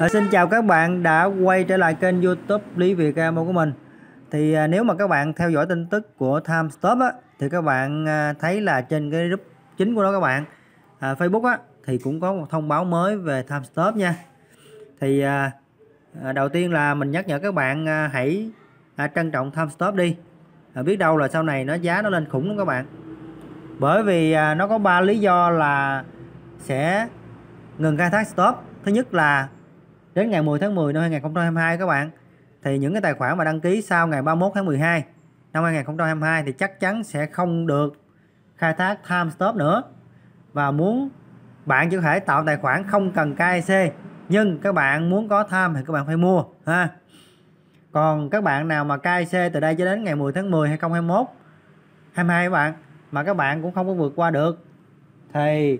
À, xin chào các bạn đã quay trở lại kênh youtube Lý Việt Amo của mình Thì à, nếu mà các bạn theo dõi tin tức của Timestop á Thì các bạn à, thấy là trên cái group chính của nó các bạn à, Facebook á Thì cũng có một thông báo mới về Timestop nha Thì à, à, đầu tiên là mình nhắc nhở các bạn à, hãy à, trân trọng Timestop đi à, Biết đâu là sau này nó giá nó lên khủng lắm các bạn Bởi vì à, nó có ba lý do là sẽ ngừng khai thác stop Thứ nhất là đến ngày 10 tháng 10 năm 2022 các bạn thì những cái tài khoản mà đăng ký sau ngày 31 tháng 12 năm 2022 thì chắc chắn sẽ không được khai thác time stop nữa và muốn bạn chỉ có thể tạo tài khoản không cần KIC nhưng các bạn muốn có time thì các bạn phải mua ha còn các bạn nào mà KIC từ đây cho đến ngày 10 tháng 10 2021 22 các bạn mà các bạn cũng không có vượt qua được thì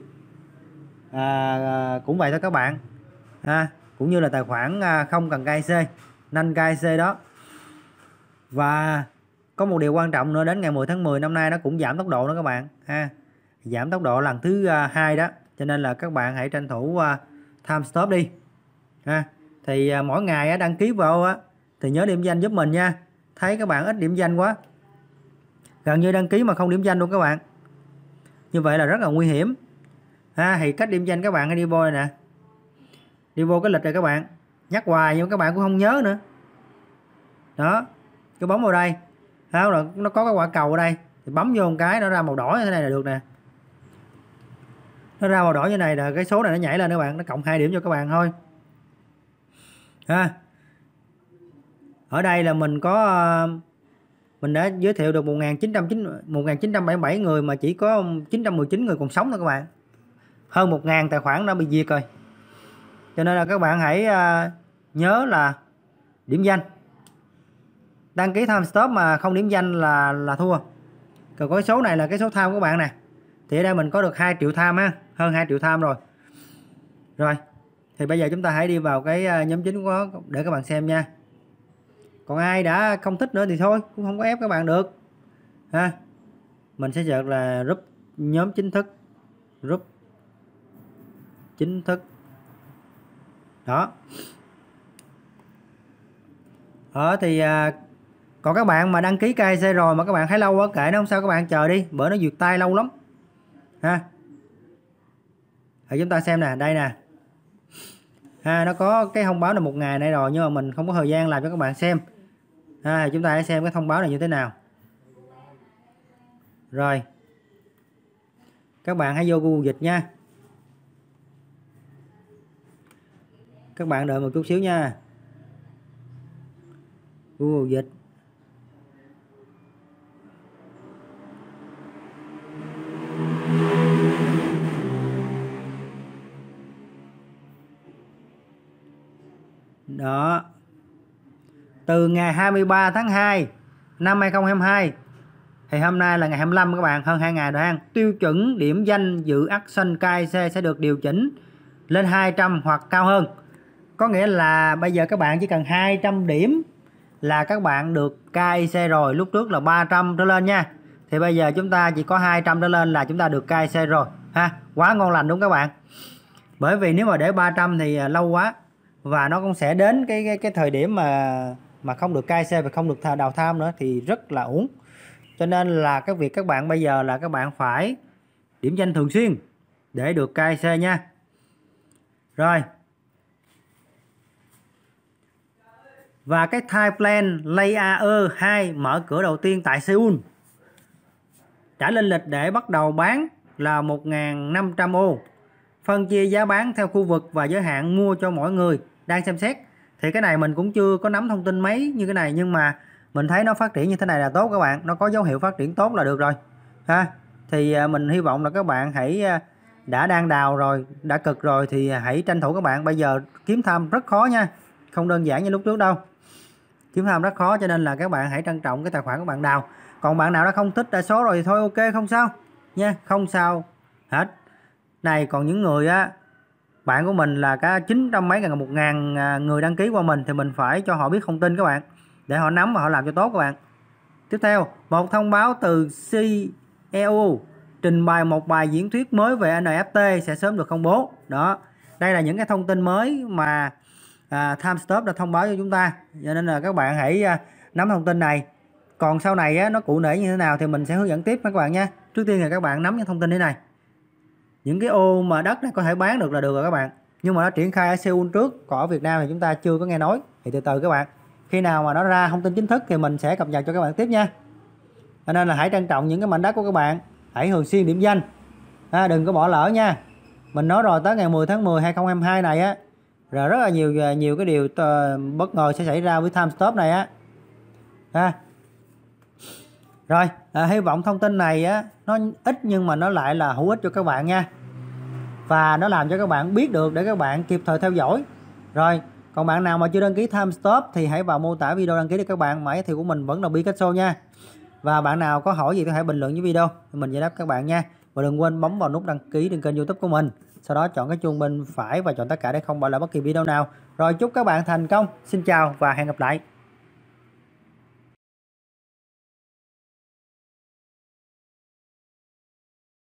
à, à cũng vậy thôi các bạn ha cũng như là tài khoản à, không cần kyc nanh kyc đó và có một điều quan trọng nữa đến ngày 10 tháng 10 năm nay nó cũng giảm tốc độ đó các bạn ha giảm tốc độ lần thứ à, hai đó cho nên là các bạn hãy tranh thủ à, time stop đi ha thì mỗi ngày đăng ký vào thì nhớ điểm danh giúp mình nha thấy các bạn ít điểm danh quá gần như đăng ký mà không điểm danh luôn các bạn như vậy là rất là nguy hiểm ha thì cách điểm danh các bạn hãy đi voi nè đi vô cái lịch rồi các bạn nhắc hoài nhưng các bạn cũng không nhớ nữa đó cái bấm vào đây thấy không rồi nó có cái quả cầu ở đây thì bấm vô một cái nó ra màu đỏ như thế này là được nè nó ra màu đỏ như này là cái số này nó nhảy lên các bạn nó cộng hai điểm cho các bạn thôi ha ở đây là mình có ờ, mình đã giới thiệu được 1909 1977 người mà chỉ có 919 người còn sống thôi các bạn hơn 1.000 tài khoản đã bị diệt rồi cho nên là các bạn hãy à, nhớ là điểm danh đăng ký tham stop mà không điểm danh là là thua còn cái số này là cái số tham của bạn nè thì ở đây mình có được 2 triệu tham ha hơn 2 triệu tham rồi rồi thì bây giờ chúng ta hãy đi vào cái à, nhóm chính của nó để các bạn xem nha còn ai đã không thích nữa thì thôi cũng không có ép các bạn được ha mình sẽ chọn là group nhóm chính thức group chính thức đó ở ờ, thì à, còn các bạn mà đăng ký KIC rồi mà các bạn thấy lâu quá kệ nó không sao các bạn chờ đi bởi nó duyệt tay lâu lắm ha thì chúng ta xem nè đây nè ha nó có cái thông báo là một ngày nay rồi nhưng mà mình không có thời gian làm cho các bạn xem ha chúng ta hãy xem cái thông báo này như thế nào rồi các bạn hãy vô Google dịch nha các bạn đợi một chút xíu nha Google dịch Đó. Từ ngày 23 tháng 2 năm 2022 thì hôm nay là ngày 25 các bạn, hơn 2 ngày rồi ha. Tiêu chuẩn điểm danh dự action KIC sẽ được điều chỉnh lên 200 hoặc cao hơn có nghĩa là bây giờ các bạn chỉ cần 200 điểm là các bạn được KIC rồi lúc trước là 300 trở lên nha thì bây giờ chúng ta chỉ có 200 trở lên là chúng ta được KIC rồi ha quá ngon lành đúng các bạn bởi vì nếu mà để 300 thì à, lâu quá và nó cũng sẽ đến cái cái, cái thời điểm mà mà không được KIC và không được đào tham nữa thì rất là uổng cho nên là cái việc các bạn bây giờ là các bạn phải điểm danh thường xuyên để được KIC nha rồi và cái Thai Plan Layer 2 mở cửa đầu tiên tại Seoul trả lên lịch để bắt đầu bán là 1.500 ô phân chia giá bán theo khu vực và giới hạn mua cho mỗi người đang xem xét thì cái này mình cũng chưa có nắm thông tin mấy như cái này nhưng mà mình thấy nó phát triển như thế này là tốt các bạn nó có dấu hiệu phát triển tốt là được rồi ha thì à, mình hy vọng là các bạn hãy à, đã đang đào rồi đã cực rồi thì hãy tranh thủ các bạn bây giờ kiếm tham rất khó nha không đơn giản như lúc trước đâu kiếm tham rất khó cho nên là các bạn hãy trân trọng cái tài khoản của bạn đào còn bạn nào đã không thích đại số rồi thì thôi ok không sao nha không sao hết này còn những người á bạn của mình là cả chín trăm mấy ngàn một ngàn à, người đăng ký qua mình thì mình phải cho họ biết thông tin các bạn để họ nắm và họ làm cho tốt các bạn tiếp theo một thông báo từ CEO trình bày một bài diễn thuyết mới về NFT sẽ sớm được công bố đó đây là những cái thông tin mới mà À, Time stop đã thông báo cho chúng ta cho nên là các bạn hãy à, nắm thông tin này còn sau này á, nó cụ thể như thế nào thì mình sẽ hướng dẫn tiếp các bạn nha trước tiên là các bạn nắm những thông tin thế này những cái ô mà đất này có thể bán được là được rồi các bạn nhưng mà nó triển khai ở Seoul trước còn ở Việt Nam thì chúng ta chưa có nghe nói thì từ từ các bạn khi nào mà nó ra thông tin chính thức thì mình sẽ cập nhật cho các bạn tiếp nha cho nên là hãy trân trọng những cái mảnh đất của các bạn hãy thường xuyên điểm danh à, đừng có bỏ lỡ nha mình nói rồi tới ngày 10 tháng 10 2022 này á rồi rất là nhiều à, nhiều cái điều bất ngờ sẽ xảy ra với time stop này á ha rồi à, hy vọng thông tin này á nó ít nhưng mà nó lại là hữu ích cho các bạn nha và nó làm cho các bạn biết được để các bạn kịp thời theo dõi rồi còn bạn nào mà chưa đăng ký time stop thì hãy vào mô tả video đăng ký để các bạn mãi thì của mình vẫn là Picasso nha và bạn nào có hỏi gì thì hãy bình luận dưới video mình giải đáp các bạn nha và đừng quên bấm vào nút đăng ký trên kênh youtube của mình sau đó chọn cái chuông bên phải và chọn tất cả để không bỏ lỡ bất kỳ video nào rồi chúc các bạn thành công xin chào và hẹn gặp lại